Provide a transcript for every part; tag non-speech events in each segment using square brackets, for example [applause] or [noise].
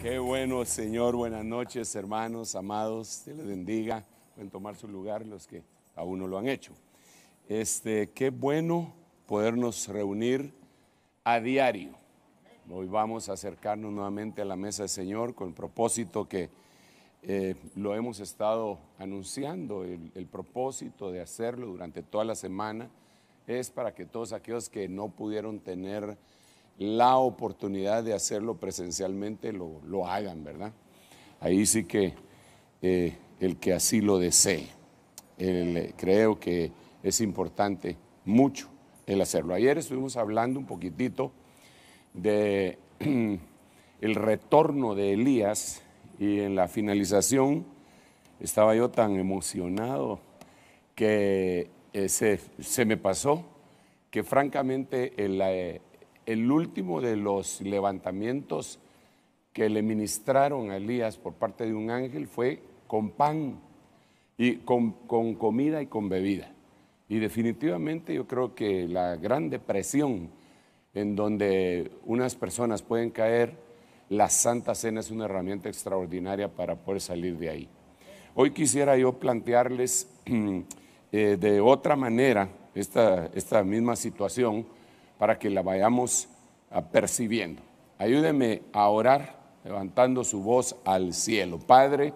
Qué bueno, Señor. Buenas noches, hermanos, amados. Te les bendiga. Pueden tomar su lugar los que aún no lo han hecho. Este, qué bueno podernos reunir a diario. Hoy vamos a acercarnos nuevamente a la mesa del Señor con el propósito que eh, lo hemos estado anunciando. el propósito de hacerlo durante toda la semana es para que todos aquellos que no pudieron tener la oportunidad de hacerlo presencialmente, lo, hagan, ¿verdad? Ahí sí que eh, el que así lo desee. Eh, creo que es importante mucho el hacerlo. Ayer estuvimos hablando un poquitito de [clears throat] el retorno de Elías y en la finalización estaba yo tan emocionado que eh, se, me pasó que francamente el, el último de los levantamientos que le ministraron a Elías por parte de un ángel fue con pan y con, comida y con bebida. Y definitivamente yo creo que la gran depresión en donde unas personas pueden caer, la Santa Cena es una herramienta extraordinaria para poder salir de ahí. Hoy quisiera yo plantearles [clears throat] eh, de otra manera esta misma situación para que la vayamos ah, percibiendo. Ayúdeme a orar levantando su voz al cielo. Padre,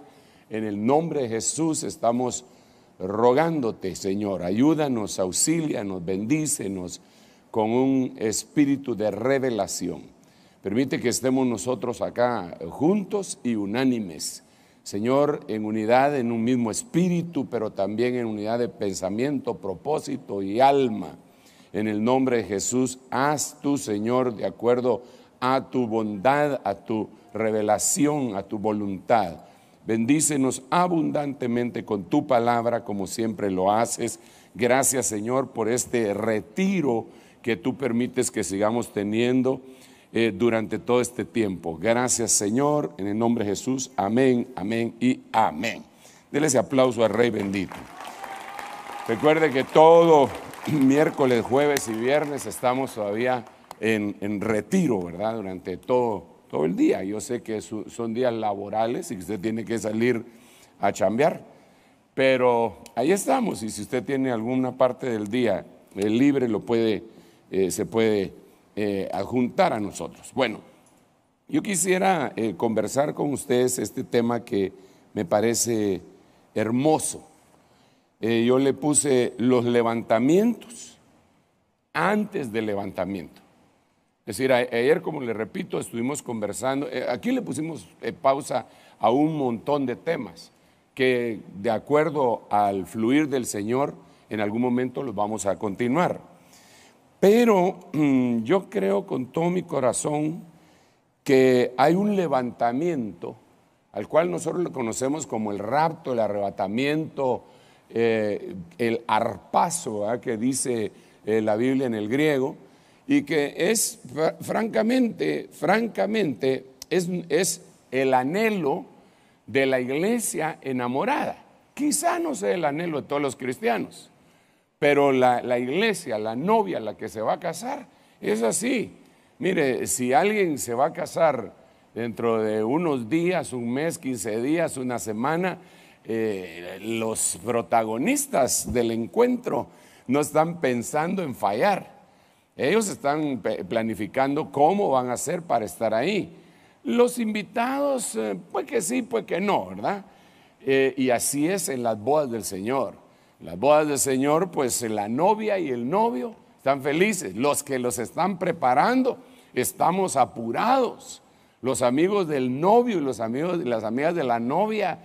en el nombre de Jesús estamos rogándote, Señor, ayúdanos, auxílianos, bendícenos con un espíritu de revelación. Permite que estemos nosotros acá juntos y unánimes. Señor, en unidad, en un mismo espíritu, pero también en unidad de pensamiento, propósito y alma. En el nombre de Jesús, haz tu Señor, de acuerdo a tu bondad, a tu revelación, a tu voluntad. Bendícenos abundantemente con tu palabra, como siempre lo haces. Gracias, Señor, por este retiro que tú permites que sigamos teniendo eh, durante todo este tiempo. Gracias, Señor, en el nombre de Jesús. Amén, amén y amén. Dele ese aplauso al Rey bendito. Recuerde que todo miércoles, jueves y viernes estamos todavía en, retiro, ¿verdad? Durante todo, todo el día. Yo sé que son días laborales y que usted tiene que salir a chambear, pero ahí estamos y si usted tiene alguna parte del día eh, libre, lo puede, eh, se puede eh, adjuntar a nosotros. Bueno, yo quisiera conversar con ustedes este tema que me parece hermoso eh, yo le puse los levantamientos antes del levantamiento. Es decir, ayer, como le repito, estuvimos conversando, eh, aquí le pusimos eh, pausa a un montón de temas que de acuerdo al fluir del Señor, en algún momento los vamos a continuar. Pero mm, yo creo con todo mi corazón que hay un levantamiento al cual nosotros lo conocemos como el rapto, el arrebatamiento, eh, el arpazo ¿ah? que dice eh, la Biblia en el griego y que es francamente, francamente, es, es el anhelo de la iglesia enamorada. Quizá no sea el anhelo de todos los cristianos, pero la, la iglesia, la novia, la que se va a casar, es así. Mire, si alguien se va a casar dentro de unos días, un mes, 15 días, una semana, eh, los protagonistas del encuentro no están pensando en fallar. Ellos están planificando cómo van a hacer para estar ahí. Los invitados, eh, pues que sí, pues que no, ¿verdad? Eh, y así es en las bodas del Señor. Las bodas del Señor, pues la novia y el novio están felices. Los que los están preparando, estamos apurados. Los amigos del novio y los amigos, las amigas de la novia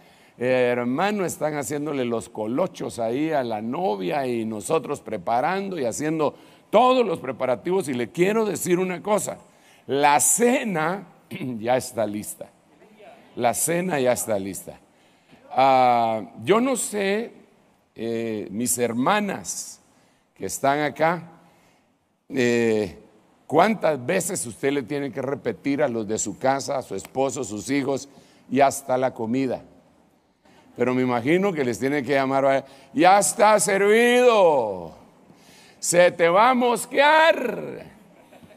hermano, están haciéndole los colochos ahí a la novia y nosotros preparando y haciendo todos los preparativos. Y le quiero decir una cosa, la cena [clears throat] ya está lista. La cena ya está lista. Ah, yo no sé, eh, mis hermanas que están acá, eh, cuántas veces usted le tiene que repetir a los de su casa, a su esposo, sus hijos y hasta la comida pero me imagino que les tiene que llamar, ya está servido, se te va a mosquear,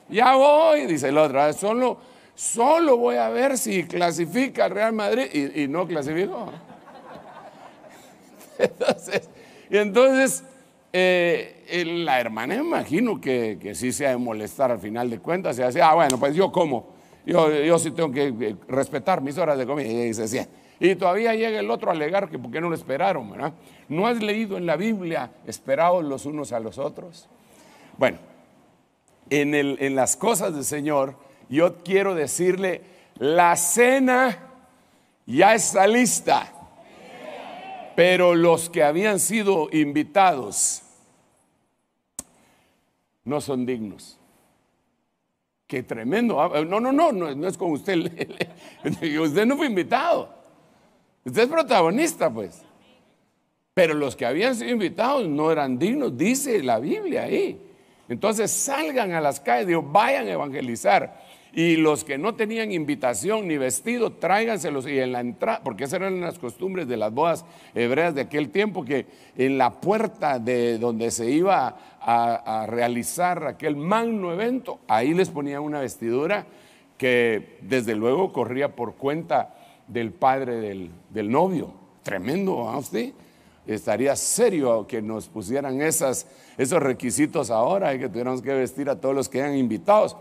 ya voy, dice el otro, solo, solo voy a ver si clasifica Real Madrid y, no clasificó. [laughs] Entonces, y entonces eh, la hermana imagino que, sí se ha de molestar al final de cuentas y hace, ah, bueno, pues yo como, yo, sí tengo que eh, respetar mis horas de comida. Y dice, sí, y todavía llega el otro alegar que porque no lo esperaron, ¿verdad? ¿No has leído en la Biblia esperados los unos a los otros? Bueno, en, el, en las cosas del Señor, yo quiero decirle, la cena ya está lista, pero los que habían sido invitados no son dignos. Qué tremendo. No, no, no, no, no es con usted. usted no fue invitado. Usted es protagonista, pues. Pero los que habían sido invitados no eran dignos, dice la Biblia ahí. Entonces salgan a las calles, Dios, vayan a evangelizar. Y los que no tenían invitación ni vestido, tráiganselos y en la entrada, porque esas eran las costumbres de las bodas hebreas de aquel tiempo, que en la puerta de donde se iba a, a realizar aquel magno evento, ahí les ponían una vestidura que desde luego corría por cuenta del padre del, novio. Tremendo, ¿a ¿ah, usted? Estaría serio que nos pusieran esos requisitos ahora y eh, que tuviéramos que vestir a todos los que eran invitados.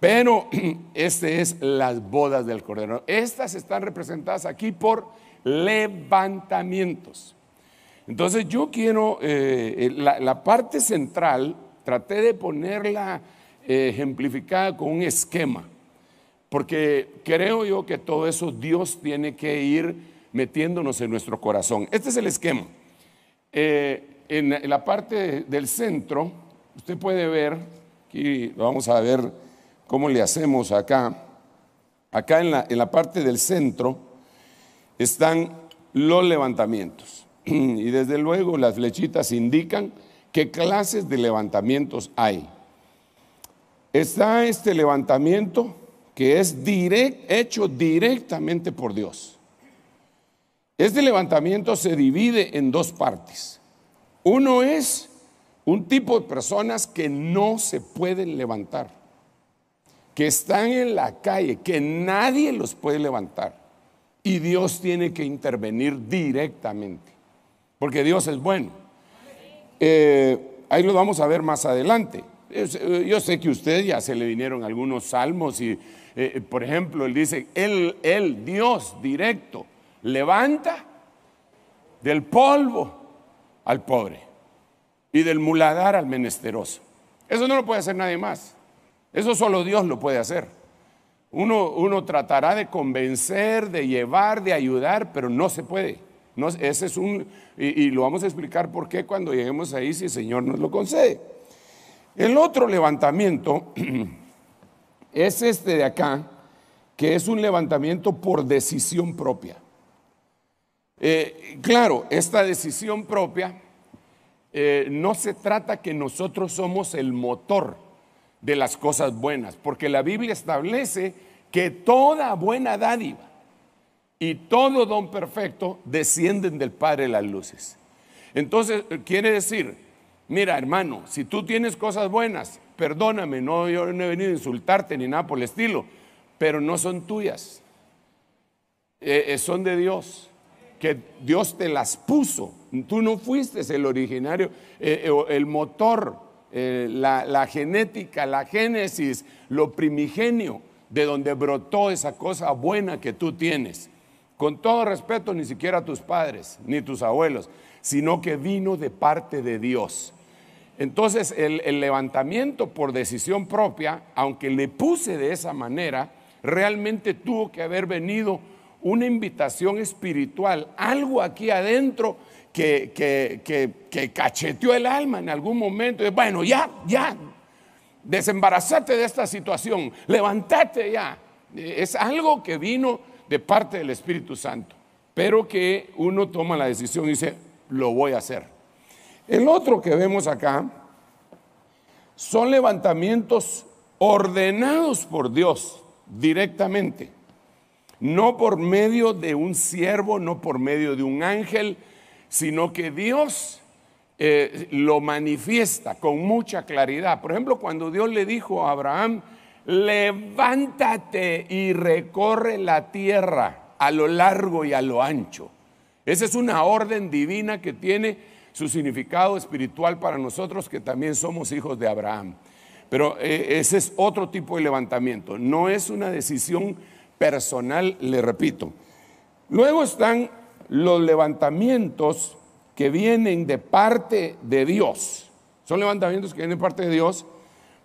Pero [clears throat] este es las bodas del Cordero. Estas están representadas aquí por levantamientos. Entonces yo quiero, eh, eh, la, parte central, traté de ponerla ejemplificada con un esquema. Porque creo yo que todo eso Dios tiene que ir metiéndonos en nuestro corazón. Este es el esquema. Eh, en la parte del centro, usted puede ver, aquí vamos a ver cómo le hacemos acá, acá en la, en la parte del centro están los levantamientos. [clears throat] Y desde luego las flechitas indican qué clases de levantamientos hay. Está este levantamiento que es hecho directamente por Dios. Este levantamiento se divide en dos partes. Uno es un tipo de personas que no se pueden levantar, que están en la calle, que nadie los puede levantar. Y Dios tiene que intervenir directamente, porque Dios es bueno. Eh, ahí lo vamos a ver más adelante. Eh, yo sé que ustedes ya se le vinieron algunos salmos y eh, eh, por ejemplo, él dice, el Dios directo, levanta del polvo al pobre y del muladar al menesteroso. Eso no lo puede hacer nadie más. Eso solo Dios lo puede hacer. Uno, uno tratará de convencer, de llevar, de ayudar, pero no se puede. ese es un, y, y lo vamos a explicar por qué cuando lleguemos ahí si el Señor nos lo concede. El otro levantamiento [clears throat] es este de acá, que es un levantamiento por decisión propia. Eh, claro, esta decisión propia eh, no se trata que nosotros somos el motor de las cosas buenas, porque la Biblia establece que toda buena dádiva y todo don perfecto descienden del Padre las luces. Entonces, quiere decir, mira hermano, si tú tienes cosas buenas, Perdóname, no, yo no he venido a insultarte ni nada por el estilo, pero no son tuyas. Eh, eh, son de Dios, que Dios te las puso. Tú no fuiste el originario, eh, el motor, la, la genética, la génesis, lo primigenio de donde brotó esa cosa buena que tú tienes. Con todo respeto, ni siquiera a tus padres, ni tus abuelos, sino que vino de parte de Dios. Entonces el, levantamiento por decisión propia, aunque le puse de esa manera, realmente tuvo que haber venido una invitación espiritual, algo aquí adentro que, cacheteó el alma en algún momento. bueno, ya, ya, desembarazate de esta situación, levantate ya. Es algo que vino de parte del Espíritu Santo, pero que uno toma la decisión y dice, lo voy a hacer. El otro que vemos acá son levantamientos ordenados por Dios directamente, no por medio de un siervo, no por medio de un ángel, sino que Dios eh, lo manifiesta con mucha claridad. Por ejemplo, cuando Dios le dijo a Abraham, levántate y recorre la tierra a lo largo y a lo ancho. Esa es una orden divina que tiene su significado espiritual para nosotros que también somos hijos de Abraham. Pero eh, ese es otro tipo de levantamiento, no es una decisión personal, le repito. Luego están los levantamientos que vienen de parte de Dios. Son levantamientos que vienen de parte de Dios,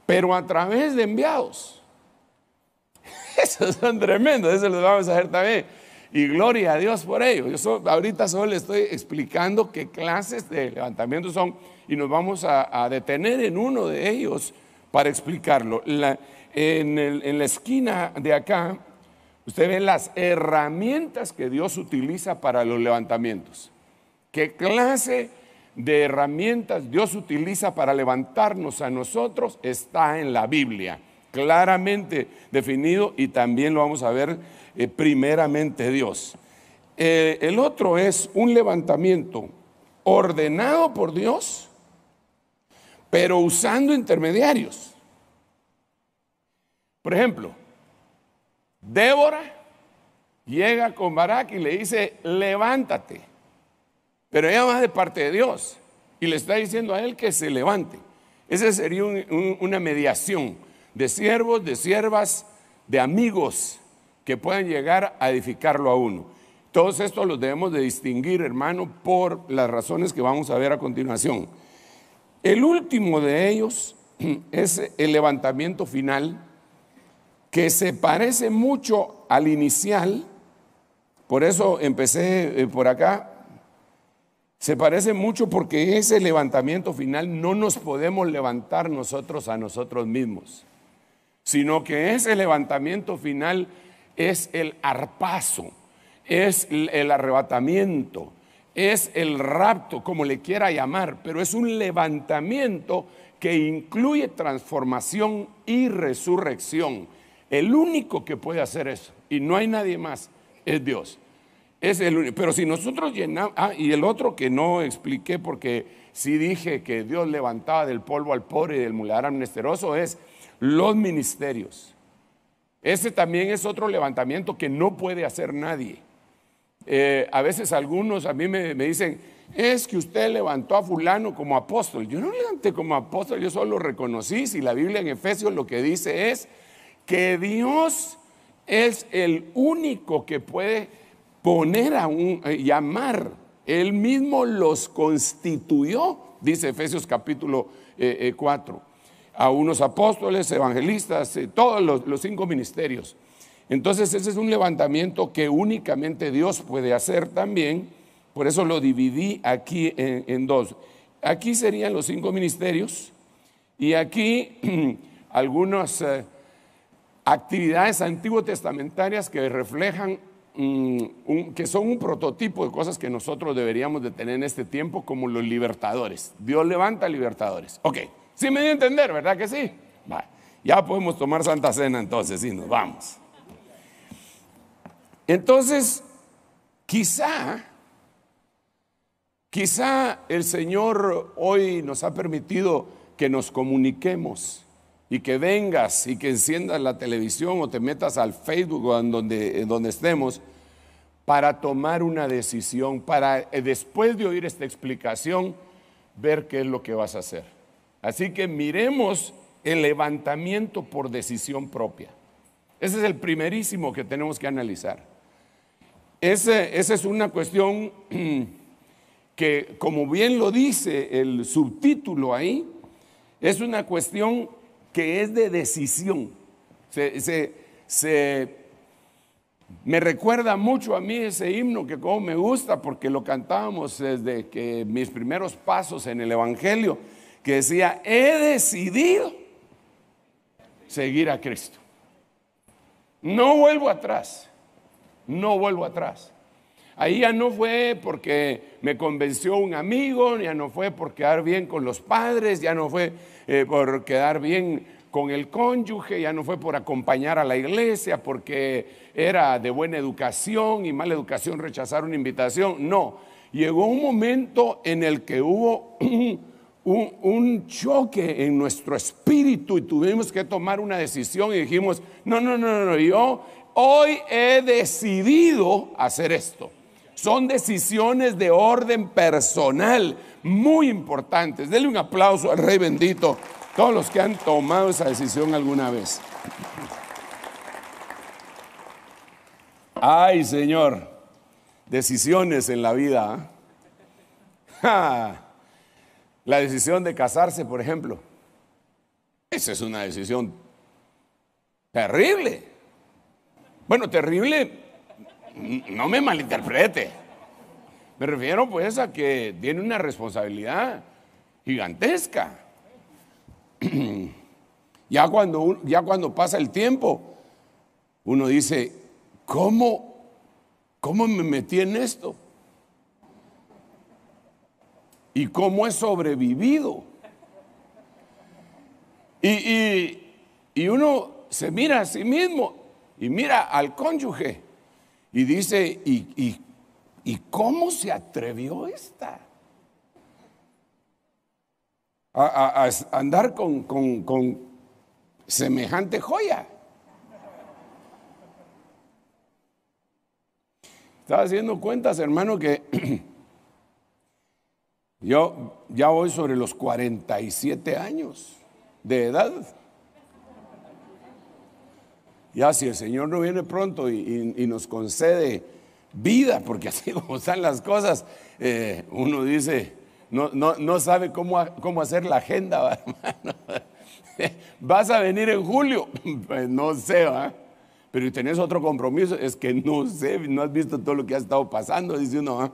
pero a través de enviados. [laughs] Esos son tremendos, eso lo vamos a hacer también. Y gloria a Dios por ello. Yo ahorita solo le estoy explicando qué clases de levantamiento son y nos vamos a, detener en uno de ellos para explicarlo. en, en la esquina de acá, usted ve las herramientas que Dios utiliza para los levantamientos. ¿Qué clase de herramientas Dios utiliza para levantarnos a nosotros? Está en la Biblia claramente definido y también lo vamos a ver eh, primeramente Dios. Eh, el otro es un levantamiento ordenado por Dios, pero usando intermediarios. Por ejemplo, Débora llega con Barak y le dice, levántate, pero ella va de parte de Dios y le está diciendo a él que se levante. Esa sería una mediación de siervos, de siervas, de amigos que puedan llegar a edificarlo a uno. Todos estos los debemos de distinguir, hermano, por las razones que vamos a ver a continuación. El último de ellos [clears throat] es el levantamiento final, que se parece mucho al inicial, por eso empecé eh, por acá, se parece mucho porque ese levantamiento final no nos podemos levantar nosotros a nosotros mismos sino que ese levantamiento final es el arpazo, es el arrebatamiento, es el rapto, como le quiera llamar, pero es un levantamiento que incluye transformación y resurrección. El único que puede hacer eso, y no hay nadie más, es Dios. Es el Pero si nosotros llenamos, ah, y el otro que no expliqué porque sí dije que Dios levantaba del polvo al pobre y del muladar es los ministerios. Ese también es otro levantamiento que no puede hacer nadie. Eh, a veces algunos a mí me, dicen, es que usted levantó a fulano como apóstol. Yo no levanté como apóstol, yo solo reconocí. Si la Biblia en Efesios lo que dice es que Dios es el único que puede poner a un, eh, llamar. Él mismo los constituyó, dice Efesios capítulo 4. Eh, a unos apóstoles, evangelistas, eh, todos los, cinco ministerios. Entonces ese es un levantamiento que únicamente Dios puede hacer también, por eso lo dividí aquí en, dos. Aquí serían los cinco ministerios y aquí [clears throat] algunas eh, actividades antiguo testamentarias que reflejan mm, que son un prototipo de cosas que nosotros deberíamos de tener en este tiempo como los libertadores. Dios levanta libertadores. Ok, ¿Sí me dio a entender, verdad que sí? Ya podemos tomar Santa Cena entonces y nos vamos. Entonces, quizá, quizá el Señor hoy nos ha permitido que nos comuniquemos y que vengas y que enciendas la televisión o te metas al Facebook o donde, en donde estemos para tomar una decisión, para eh, después de oír esta explicación, ver qué es lo que vas a hacer. Así que miremos el levantamiento por decisión propia. Ese es el primerísimo que tenemos que analizar. esa es una cuestión [clears throat] que, como bien lo dice el subtítulo ahí, es una cuestión que es de decisión. me recuerda mucho a mí ese himno que como me gusta porque lo cantábamos desde que mis primeros pasos en el Evangelio que decía, he decidido seguir a Cristo. No vuelvo atrás, no vuelvo atrás. Ahí ya no fue porque me convenció un amigo, ya no fue por quedar bien con los padres, ya no fue eh, por quedar bien con el cónyuge, ya no fue por acompañar a la iglesia, porque era de buena educación y mala educación rechazar una invitación. No, llegó un momento en el que hubo [clears throat] un, choque en nuestro espíritu y tuvimos que tomar una decisión y dijimos, no, no, no, no, yo hoy he decidido hacer esto. Son decisiones de orden personal muy importantes. Denle un aplauso al Rey bendito, todos los que han tomado esa decisión alguna vez. Ay, Señor, decisiones en la vida. ¿eh? La decisión de casarse, por ejemplo. Esa es una decisión terrible. Bueno, terrible, no me malinterprete. Me refiero pues a que tiene una responsabilidad gigantesca. [clears throat] Ya cuando, ya cuando pasa el tiempo, uno dice, ¿cómo, ¿cómo me metí en esto? y cómo es sobrevivido. Y, uno se mira a sí mismo y mira al cónyuge y dice, ¿y, cómo se atrevió esta? A, andar con, con semejante joya. Estaba haciendo cuentas, hermano, que [clears throat] Yo ya voy sobre los 47 años de edad. Ya si el Señor no viene pronto y, nos concede vida, porque así [laughs] como están las cosas, eh, uno dice, no, no, sabe cómo, cómo, hacer la agenda, [laughs] hermano. Vas a venir en julio, [laughs] pues no sé, ¿va? pero tenés otro compromiso, es que no sé, no has visto todo lo que ha estado pasando, dice uno.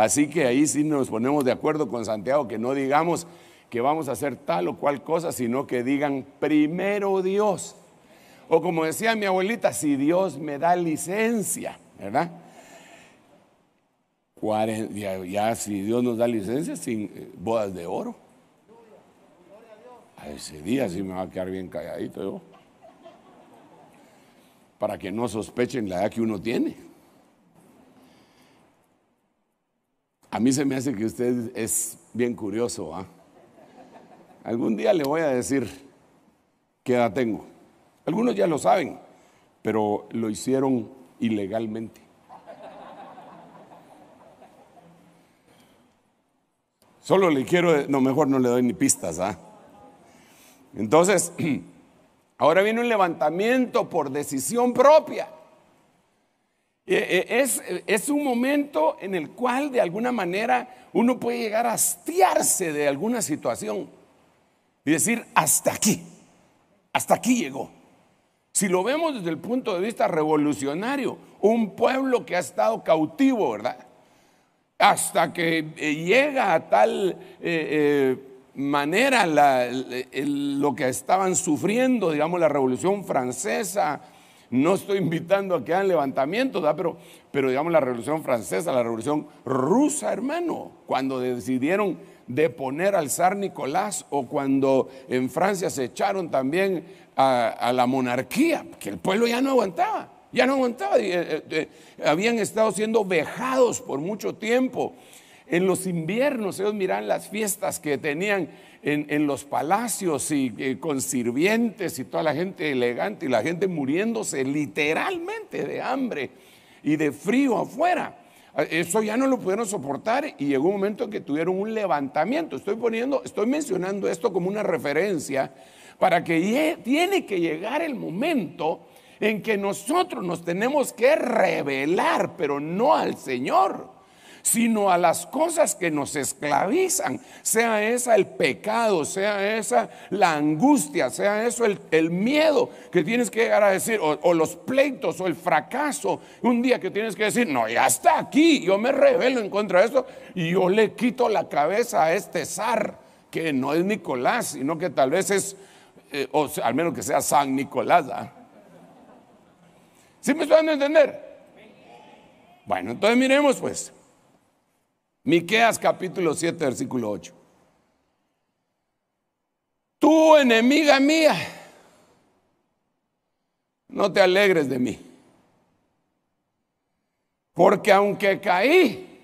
Así que ahí sí nos ponemos de acuerdo con Santiago, que no digamos que vamos a hacer tal o cual cosa, sino que digan primero Dios. O como decía mi abuelita, si Dios me da licencia, ¿verdad? Ya, si Dios nos da licencia, sin eh, bodas de oro. A ese día sí me va a quedar bien calladito yo. Para que no sospechen la edad que uno tiene. A mí se me hace que usted es bien curioso. ¿ah? Algún día le voy a decir qué edad tengo. Algunos ya lo saben, pero lo hicieron ilegalmente. Solo le quiero, no, mejor no le doy ni pistas. ¿ah? Entonces, [clears throat] ahora viene un levantamiento por decisión propia. Eh, eh, eh, es, un momento en el cual de alguna manera uno puede llegar a hastiarse de alguna situación y decir, hasta aquí, hasta aquí llegó. Si lo vemos desde el punto de vista revolucionario, un pueblo que ha estado cautivo, ¿verdad? Hasta que llega a tal manera lo que estaban sufriendo, digamos, la Revolución Francesa, no estoy invitando a que hagan levantamientos, pero, pero digamos la Revolución Francesa, la Revolución Rusa, hermano, cuando decidieron deponer al zar Nicolás o cuando en Francia se echaron también a, la monarquía, que el pueblo ya no aguantaba. Ya no aguantaba, eh, eh, eh, habían estado siendo vejados por mucho tiempo. En los inviernos ellos miran las fiestas que tenían en, los palacios y eh, con sirvientes y toda la gente elegante y la gente muriéndose literalmente de hambre y de frío afuera. Ah, eso ya no lo pudieron soportar y llegó un momento que tuvieron un levantamiento. Estoy poniendo, estoy mencionando esto como una referencia para que tiene que llegar el momento en que nosotros nos tenemos que revelar, pero no al Señor sino a las cosas que nos esclavizan, sea esa el pecado, sea esa la angustia, sea eso el, miedo que tienes que llegar a decir, o, los pleitos, o el fracaso, un día que tienes que decir, no, ya está aquí, yo me revelo en contra de esto, y yo le quito la cabeza a este zar, que no es Nicolás, sino que tal vez es, eh, o al menos que sea San Nicolás. ¿ah? ¿Sí me están a entender? Bueno, entonces miremos pues. Miqueas capítulo 7, versículo 8. Tú, enemiga mía, no te alegres de mí. Porque aunque caí,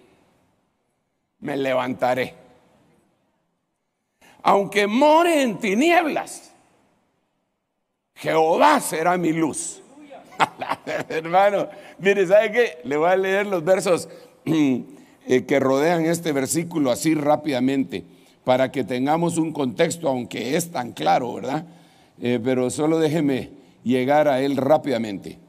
me levantaré. Aunque more en tinieblas, Jehová será mi luz. [laughs] Hermano, mire, ¿sabe qué? Le voy a leer los versos [clears throat] Eh, que rodean este versículo así rápidamente, para que tengamos un contexto, aunque es tan claro, ¿verdad? Eh, pero solo déjeme llegar a él rápidamente.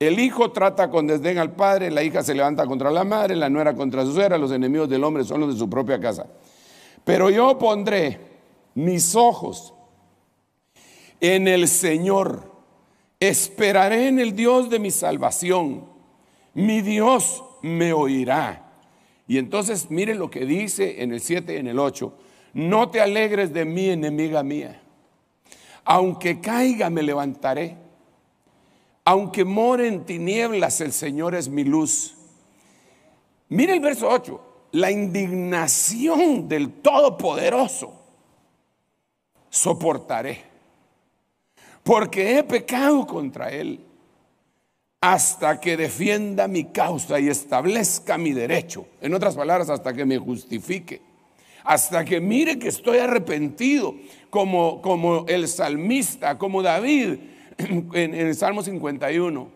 El hijo trata con desdén al padre, la hija se levanta contra la madre, la nuera contra su suegra, los enemigos del hombre son los de su propia casa. Pero yo pondré mis ojos en el Señor, esperaré en el Dios de mi salvación. Mi Dios me oirá. Y entonces mire lo que dice en el 7 y en el 8. No te alegres de mí, enemiga mía. Aunque caiga, me levantaré. Aunque more en tinieblas, el Señor es mi luz. Mire el verso 8. La indignación del Todopoderoso soportaré. Porque he pecado contra Él hasta que defienda mi causa y establezca mi derecho. En otras palabras, hasta que me justifique. Hasta que mire que estoy arrepentido, como, como el salmista, como David [clears throat] en, el Salmo 51.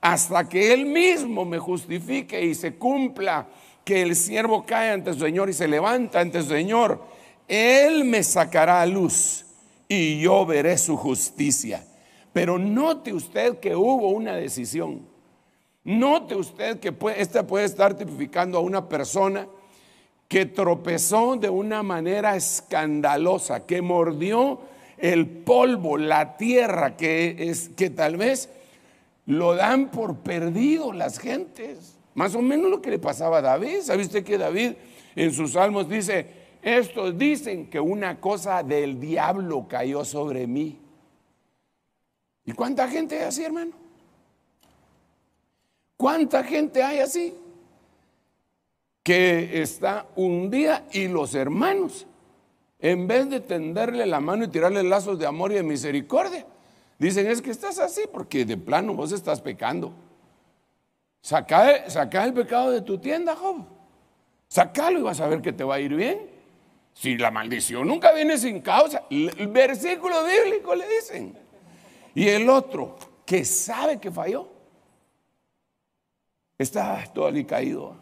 Hasta que él mismo me justifique y se cumpla que el siervo cae ante su Señor y se levanta ante su Señor. Él me sacará a luz y yo veré su justicia. Pero note usted que hubo una decisión. Note usted que esta puede estar tipificando a una persona que tropezó de una manera escandalosa, que mordió el polvo, la tierra, que, es, que tal vez lo dan por perdido las gentes. Más o menos lo que le pasaba a David. ¿Sabe usted que David en sus salmos dice, estos dicen que una cosa del diablo cayó sobre mí? ¿Y cuánta gente hay así, hermano? ¿Cuánta gente hay así? Que está hundida y los hermanos, en vez de tenderle la mano y tirarle lazos de amor y de misericordia, dicen es que estás así porque de plano vos estás pecando. Saca, el pecado de tu tienda, Job. Sacalo y vas a ver que te va a ir bien. Si la maldición nunca viene sin causa, el versículo bíblico le dicen. Y el otro que sabe que falló, está todo caído.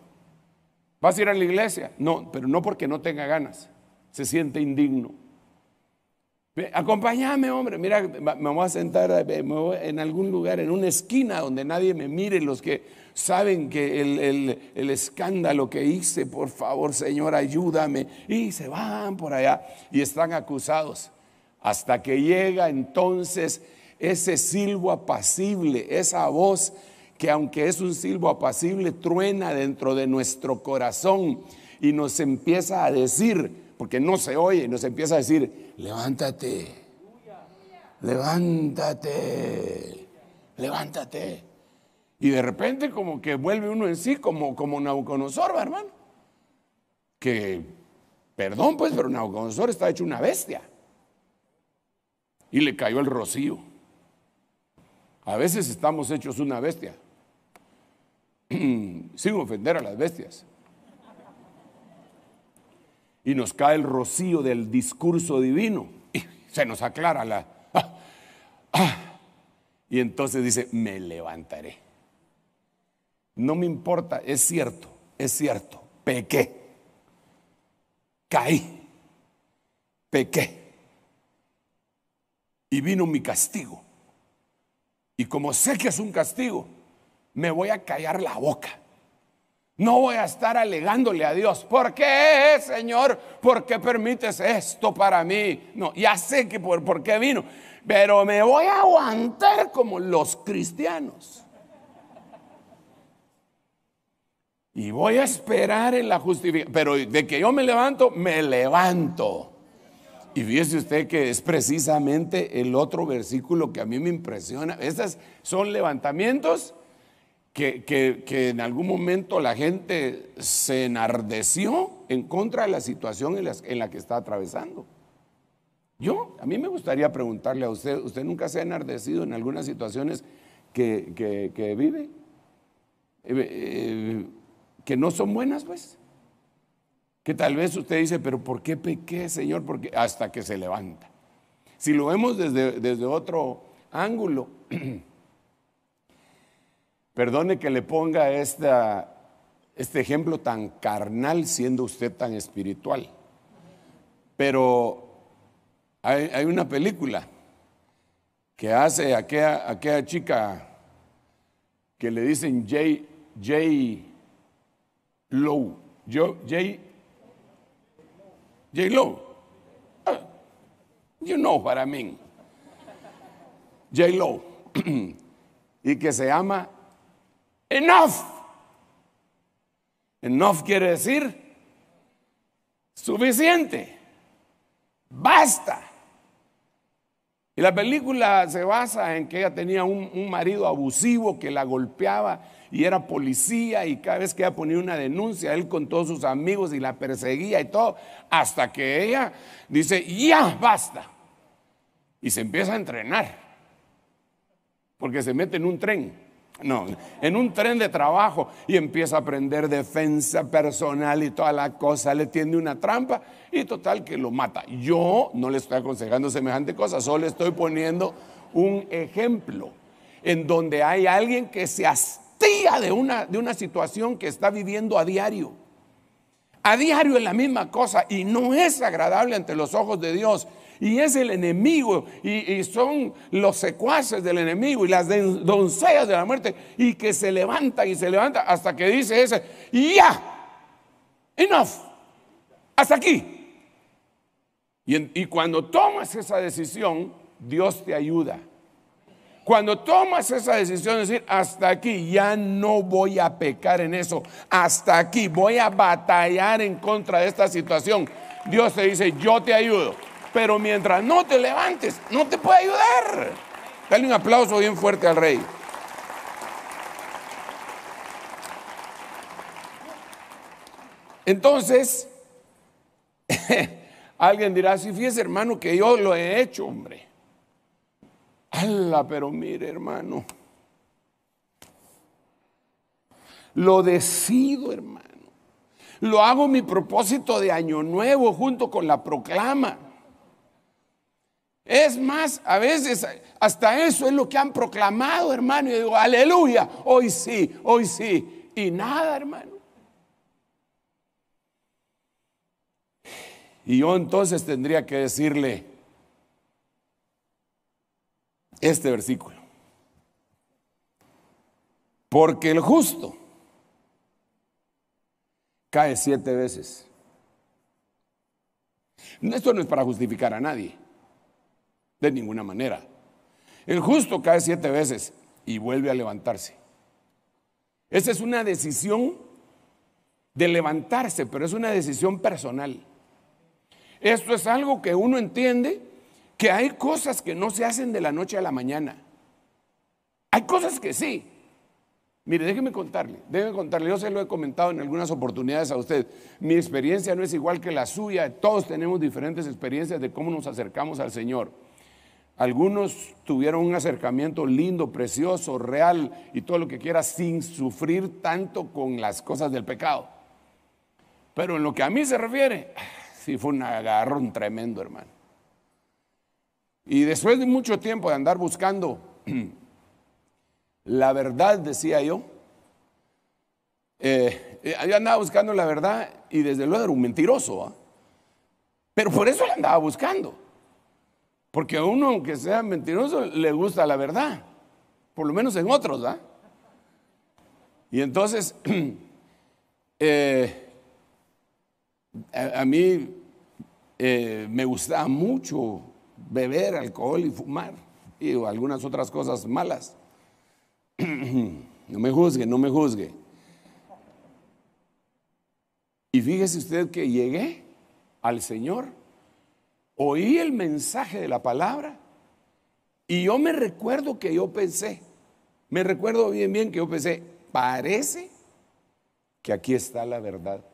¿Vas a ir a la iglesia? No, pero no porque no tenga ganas, se siente indigno. Acompáñame, hombre. Mira, me voy a sentar eh, en algún lugar, en una esquina donde nadie me mire. Los que saben que el, el, escándalo que hice, por favor, Señor, ayúdame. Y se van por allá y están acusados. Hasta que llega entonces ese silbo apacible, esa voz que aunque es un silbo apacible, truena dentro de nuestro corazón y nos empieza a decir, porque no se oye, nos empieza a decir, levántate, levántate, levántate. Y de repente como que vuelve uno en sí, como, como Nabucodonosor, hermano. Que, perdón pues, pero Nauconosor está hecho una bestia. Y le cayó el rocío. A veces estamos hechos una bestia, [clears throat] sin ofender a las bestias. Y nos cae el rocío del discurso divino y se nos aclara la... Ah, ah. y entonces dice, me levantaré. No me importa, es cierto, es cierto, pequé, caí, pequé. Y vino mi castigo. Y como sé que es un castigo, me voy a callar la boca. No voy a estar alegándole a Dios, ¿por qué, Señor? ¿Por qué permites esto para mí? No, ya sé que por, por qué vino, pero me voy a aguantar como los cristianos. Y voy a esperar en la justificación. Pero de que yo me levanto, me levanto. Y fíjese usted que es precisamente el otro versículo que a mí me impresiona. Estos son levantamientos que, en algún momento la gente se enardeció en contra de la situación en la, que está atravesando. Yo, a mí me gustaría preguntarle a usted, ¿usted nunca se ha enardecido en algunas situaciones que, vive? Eh, eh, que no son buenas, pues que tal vez usted dice, pero ¿por qué pequé, Señor? Porque hasta que se levanta. Si lo vemos desde, desde otro ángulo, [clears throat] perdone que le ponga esta, este ejemplo tan carnal siendo usted tan espiritual, pero hay, una película que hace a aquella chica que le dicen Jay, Jay Low, Jay J. Lo. you know what I mean. J. Lo. [clears throat] y que se llama Enough. Enough quiere decir suficiente. Basta. Y la película se basa en que ella tenía un marido abusivo que la golpeaba y era policía y cada vez que ella ponido una denuncia, él con todos sus amigos y la perseguía y todo, hasta que ella dice, ya, basta. Y se empieza a entrenar, porque se mete en un tren. No, en un tren de trabajo y empieza a aprender defensa personal y toda la cosa, le tiende una trampa y total que lo mata. Yo no le estoy aconsejando semejante cosa, solo estoy poniendo un ejemplo en donde hay alguien que se, ha de una, de una situación que está viviendo a diario. A diario es la misma cosa y no es agradable ante los ojos de Dios. Y es el enemigo y, son los secuaces del enemigo y las doncellas de la muerte y que se levanta y se levanta hasta que dice ese, ya, enough, hasta aquí. Y, y cuando tomas esa decisión, Dios te ayuda. Cuando tomas esa decisión, de decir, hasta aquí, ya no voy a pecar en eso, hasta aquí, voy a batallar en contra de esta situación. Dios te dice, yo te ayudo, pero mientras no te levantes, no te puede ayudar. Dale un aplauso bien fuerte al rey. Entonces, [laughs] alguien dirá, si sí, fíjese hermano que yo lo he hecho, hombre. Pero mire, hermano. Lo decido, hermano. Lo hago mi propósito de año nuevo junto con la proclama. Es más, a veces hasta eso es lo que han proclamado, hermano. Y digo, aleluya, hoy sí, hoy sí. Y nada, hermano. Y yo entonces tendría que decirle, este versículo. Porque el justo cae siete veces. Esto no es para justificar a nadie, de ninguna manera. El justo cae siete veces y vuelve a levantarse. Esa es una decisión de levantarse, pero es una decisión personal. Esto es algo que uno entiende que hay cosas que no se hacen de la noche a la mañana. Hay cosas que sí. Mire, déjeme contarle, déjeme contarle, yo se lo he comentado en algunas oportunidades a usted, mi experiencia no es igual que la suya, todos tenemos diferentes experiencias de cómo nos acercamos al Señor. Algunos tuvieron un acercamiento lindo, precioso, real y todo lo que quiera sin sufrir tanto con las cosas del pecado. Pero en lo que a mí se refiere, [sighs] sí fue un agarrón tremendo, hermano. Y después de mucho tiempo de andar buscando la verdad, decía yo, eh, eh, yo andaba buscando la verdad y desde luego era un mentiroso, pero por eso le andaba buscando. Porque a uno, aunque sea mentiroso, le gusta la verdad, por lo menos en otros, ¿ah? Y entonces, [clears throat] eh, a, mí me gustaba mucho beber alcohol y fumar y algunas otras cosas malas. [clears throat] no me juzgue, no me juzgue. Y fíjese usted que llegué al Señor, oí el mensaje de la palabra y yo me recuerdo que yo pensé, me recuerdo bien bien que yo pensé, parece que aquí está la verdad.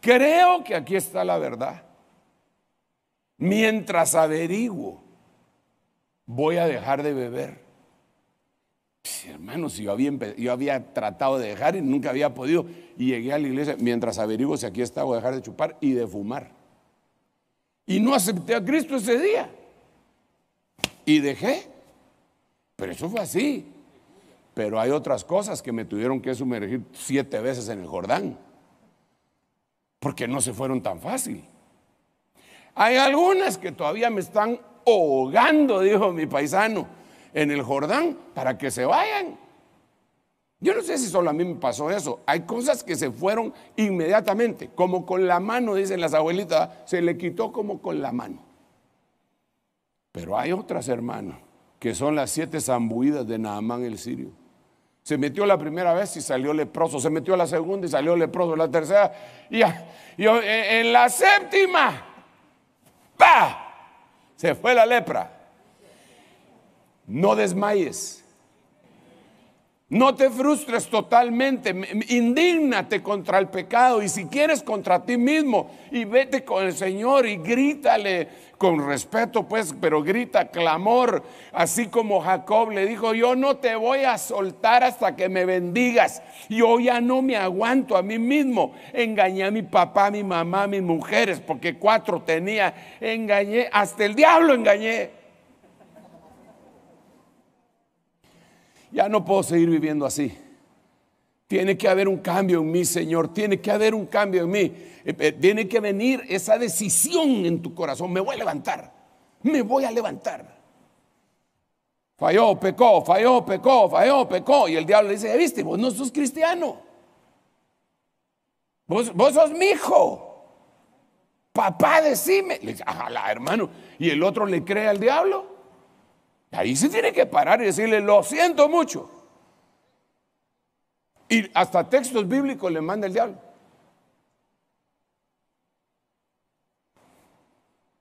Creo que aquí está la verdad. Mientras averiguo, voy a dejar de beber. Hermanos, hermano, yo había, tratado de dejar y nunca había podido, y llegué a la iglesia, mientras averiguo si aquí estaba voy a dejar de chupar y de fumar. Y no acepté a Cristo ese día. Y dejé. Pero eso fue así. Pero hay otras cosas que me tuvieron que sumergir siete veces en el Jordán. Porque no se fueron tan fáciles hay algunas que todavía me están ahogando, dijo mi paisano, en el Jordán para que se vayan. Yo no sé si solo a mí me pasó eso. Hay cosas que se fueron inmediatamente, como con la mano, dicen las abuelitas, se le quitó como con la mano. Pero hay otras, hermanas que son las siete zambuidas de Naamán el sirio. Se metió la primera vez y salió leproso. Se metió la segunda y salió leproso. La tercera, y en la séptima se fue la lepra. No desmayes. No te frustres totalmente, indígnate contra el pecado y si quieres contra ti mismo y vete con el Señor y grítale con respeto, pues, pero grita clamor, así como Jacob le dijo, yo no te voy a soltar hasta que me bendigas, yo ya no me aguanto a mí mismo, engañé a mi papá, a mi mamá, a mis mujeres, porque cuatro tenía, engañé, hasta el diablo engañé. Ya no puedo seguir viviendo así. Tiene que haber un cambio en mí, Señor. Tiene que haber un cambio en mí. Eh, eh, tiene que venir esa decisión en tu corazón. Me voy a levantar. Me voy a levantar. Falló, pecó, falló, pecó, falló, pecó. Y el diablo le dice, viste, vos no sos cristiano. Vos, sos mi hijo. Papá, decime. Le dice, hermano. Y el otro le cree al diablo. Ahí se tiene que parar y decirle, lo siento mucho. Y hasta textos bíblicos le manda el diablo.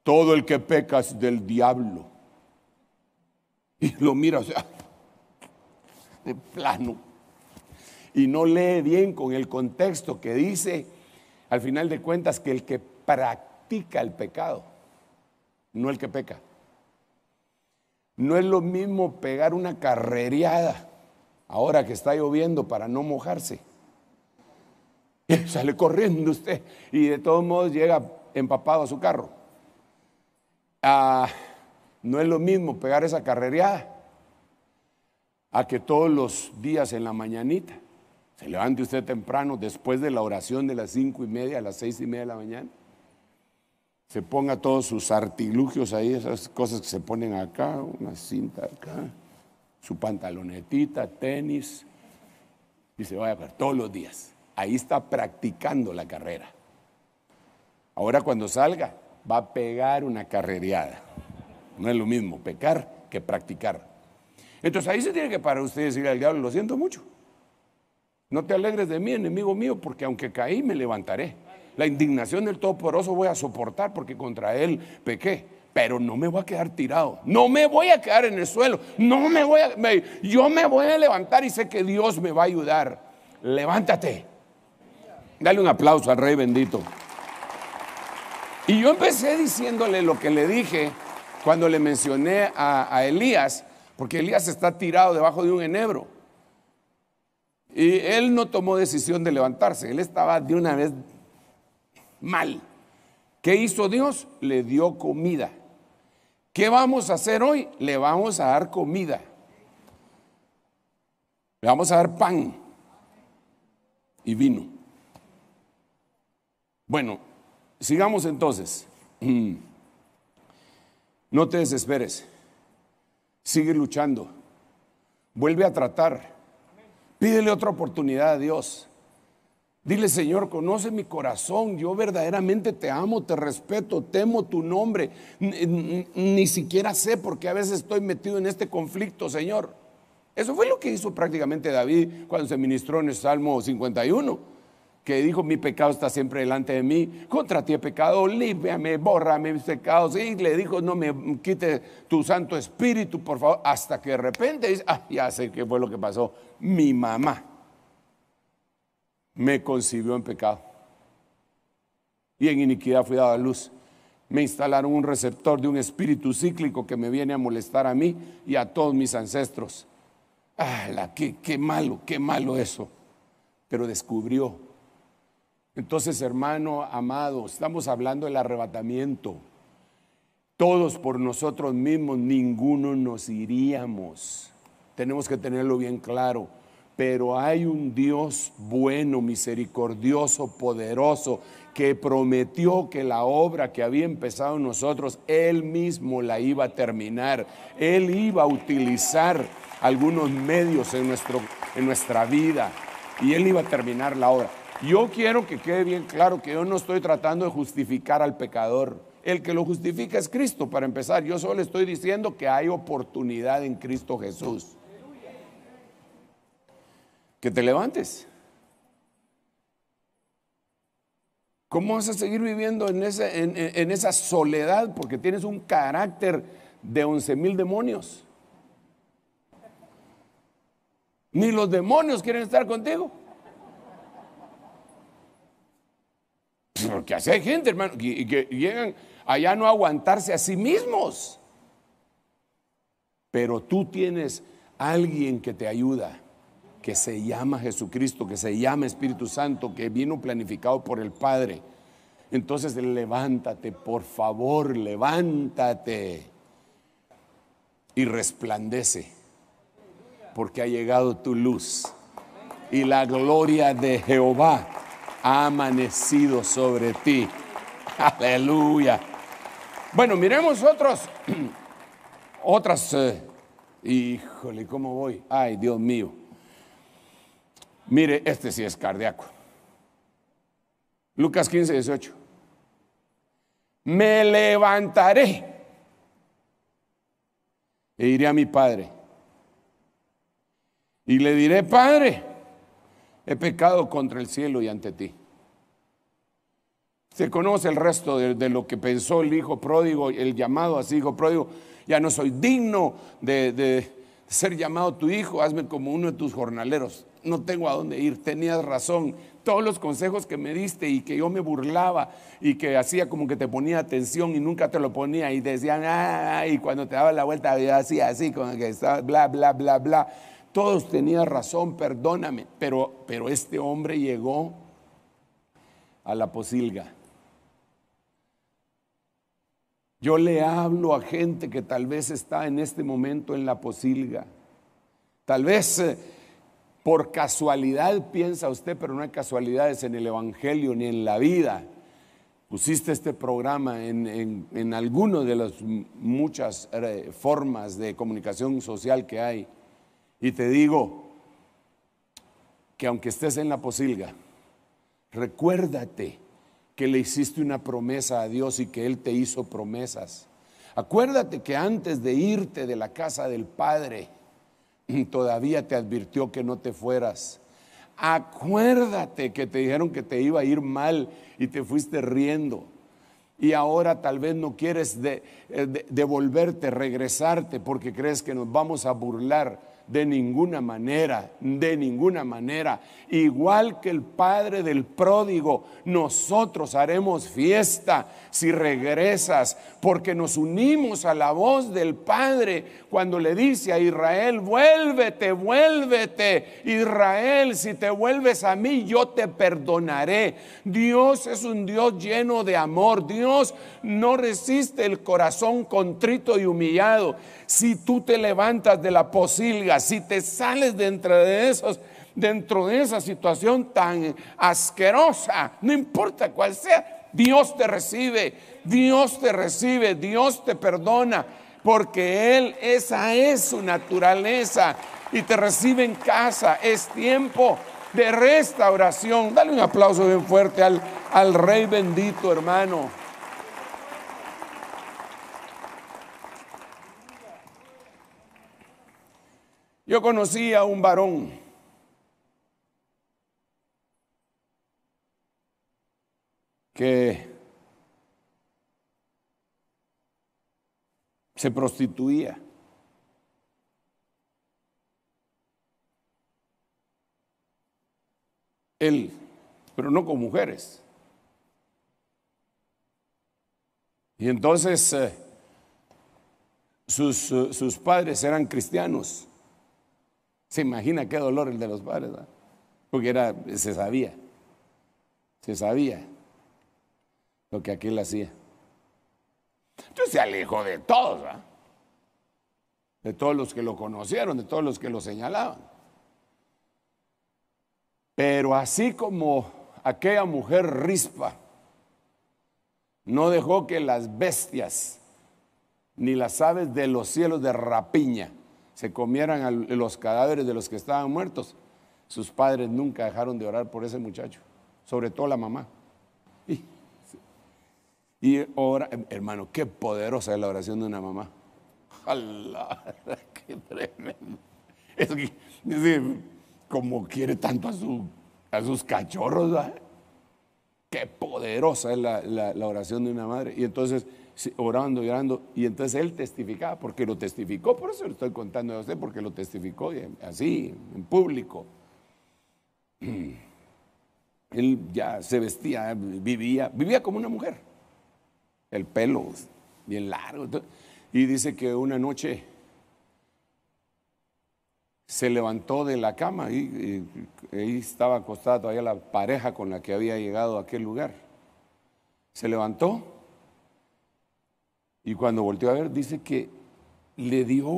Todo el que pecas del diablo. Y lo mira, o sea, de plano. Y no lee bien con el contexto que dice, al final de cuentas, que el que practica el pecado, no el que peca. No es lo mismo pegar una carrereada ahora que está lloviendo para no mojarse. [laughs] sale corriendo usted y de todos modos llega empapado a su carro. Ah, no es lo mismo pegar esa carrereada a que todos los días en la mañanita se levante usted temprano después de la oración de las cinco y media a las seis y media de la mañana. Se ponga todos sus artilugios ahí, esas cosas que se ponen acá, una cinta acá su pantalonetita, tenis, y se va a ver todos los días. Ahí está practicando la carrera. Ahora cuando salga, va a pegar una carrereada. No es lo mismo pecar que practicar. Entonces ahí se tiene que parar usted y decirle al diablo, lo siento mucho. No te alegres de mí, enemigo mío, porque aunque caí, me levantaré. La indignación del Todopoderoso voy a soportar porque contra él pequé pero no me voy a quedar tirado, no me voy a quedar en el suelo, no me voy a, yo me voy a levantar y sé que Dios me va a ayudar. Levántate. Dale un aplauso al Rey bendito. Y yo empecé diciéndole lo que le dije cuando le mencioné a, a Elías, porque Elías está tirado debajo de un enebro. Y él no tomó decisión de levantarse, él estaba de una vez mal. ¿Qué hizo Dios? Le dio comida. ¿Qué vamos a hacer hoy? Le vamos a dar comida. Le vamos a dar pan y vino. Bueno, sigamos entonces. [clears throat] No te desesperes. Sigue luchando. Vuelve a tratar. Pídele otra oportunidad a Dios. Dile, Señor, conoce mi corazón. Yo verdaderamente te amo, te respeto, temo tu nombre. Ni, siquiera sé por qué a veces estoy metido en este conflicto, Señor. Eso fue lo que hizo prácticamente David cuando se ministró en el Salmo 51, que dijo, mi pecado está siempre delante de mí. Contra ti he pecado, límpiame, bórrame mis pecados. Y le dijo, no me quite tu Santo Espíritu, por favor. Hasta que de repente ah, ya sé qué fue lo que pasó. Mi mamá me concibió en pecado. Y en iniquidad fui dada luz. Me instalaron un receptor de un espíritu cíclico que me viene a molestar a mí y a todos mis ancestros. ¡Ah, qué, qué malo, qué malo eso! Pero descubrió. Entonces, hermano amado, estamos hablando del arrebatamiento. Todos por nosotros mismos, ninguno nos iríamos. Tenemos que tenerlo bien claro pero hay un Dios bueno, misericordioso, poderoso, que prometió que la obra que había empezado nosotros, Él mismo la iba a terminar. Él iba a utilizar algunos medios en, nuestro, en nuestra vida y Él iba a terminar la obra. Yo quiero que quede bien claro que yo no estoy tratando de justificar al pecador. El que lo justifica es Cristo, para empezar. Yo solo estoy diciendo que hay oportunidad en Cristo Jesús que te levantes. ¿Cómo vas a seguir viviendo en esa, en, esa soledad porque tienes un carácter de once mil demonios? Ni los demonios quieren estar contigo. Porque así hay gente, hermano, y que, llegan allá no aguantarse a sí mismos. Pero tú tienes alguien que te ayuda que se llama Jesucristo, que se llama Espíritu Santo, que vino planificado por el Padre. Entonces levántate, por favor, levántate y resplandece, porque ha llegado tu luz y la gloria de Jehová ha amanecido sobre ti. Aleluya. Bueno, miremos otros, [clears throat] otras, eh, híjole, ¿cómo voy? Ay, Dios mío. Mire, este sí es cardíaco. Lucas 15, 18. Me levantaré e iré a mi padre. Y le diré, Padre, he pecado contra el cielo y ante ti. Se conoce el resto de, lo que pensó el hijo pródigo, el llamado así, hijo pródigo. Ya no soy digno de ser llamado tu hijo, hazme como uno de tus jornaleros no tengo a dónde ir, tenías razón. Todos los consejos que me diste y que yo me burlaba y que hacía como que te ponía atención y nunca te lo ponía y decían, ah, ah, ah" y cuando te daba la vuelta yo así, así, con que estaba, bla, bla, bla, bla. Todos tenías razón, perdóname, pero, pero este hombre llegó a la posilga. Yo le hablo a gente que tal vez está en este momento en la posilga. Tal vez eh, por casualidad piensa usted, pero no hay casualidades en el Evangelio ni en la vida. Pusiste este programa en, en, alguna de las muchas eh, formas de comunicación social que hay. Y te digo que aunque estés en la posilga, recuérdate que le hiciste una promesa a Dios y que Él te hizo promesas. Acuérdate que antes de irte de la casa del Padre, todavía te advirtió que no te fueras. Acuérdate que te dijeron que te iba a ir mal y te fuiste riendo. Y ahora tal vez no quieres eh, devolverte, regresarte, porque crees que nos vamos a burlar de ninguna manera, de ninguna manera. Igual que el padre del pródigo, nosotros haremos fiesta si regresas, porque nos unimos a la voz del padre cuando le dice a Israel, vuélvete, vuélvete. Israel, si te vuelves a mí, yo te perdonaré. Dios es un Dios lleno de amor. Dios no resiste el corazón contrito y humillado. Si tú te levantas de la posilga, si te sales dentro de esos, dentro de esa situación tan asquerosa, no importa cuál sea, Dios te recibe, Dios te recibe, Dios te perdona, porque Él, esa es su naturaleza, y te recibe en casa. Es tiempo de restauración. Dale un aplauso bien fuerte al, al Rey bendito, hermano. Yo conocí a un varón. que se prostituía. Él, pero no con mujeres. Y entonces eh, sus, eh, sus padres eran cristianos. Se imagina qué dolor el de los padres, porque era, se sabía, se sabía lo que aquel hacía. Entonces se alejó de todos, de todos los que lo conocieron, de todos los que lo señalaban. Pero así como aquella mujer rispa no dejó que las bestias ni las aves de los cielos de rapiña se comieran los cadáveres de los que estaban muertos, sus padres nunca dejaron de orar por ese muchacho, sobre todo la mamá. Y, ahora, hermano, qué poderosa es la oración de una mamá. [laughs] ¡Qué tremendo! Es que, como quiere tanto a, sus cachorros, qué poderosa es la oración de una madre. Y entonces orando y orando. Y entonces él testificaba, porque lo testificó, por eso le estoy contando a usted, porque lo testificó así, en público. [clears throat] Él ya se vestía, vivía, vivía como una mujer. El pelo bien largo. Y dice que una noche se levantó de la cama y, estaba acostada todavía la pareja con la que había llegado a aquel lugar. Se levantó y cuando volteó a ver, dice que le dio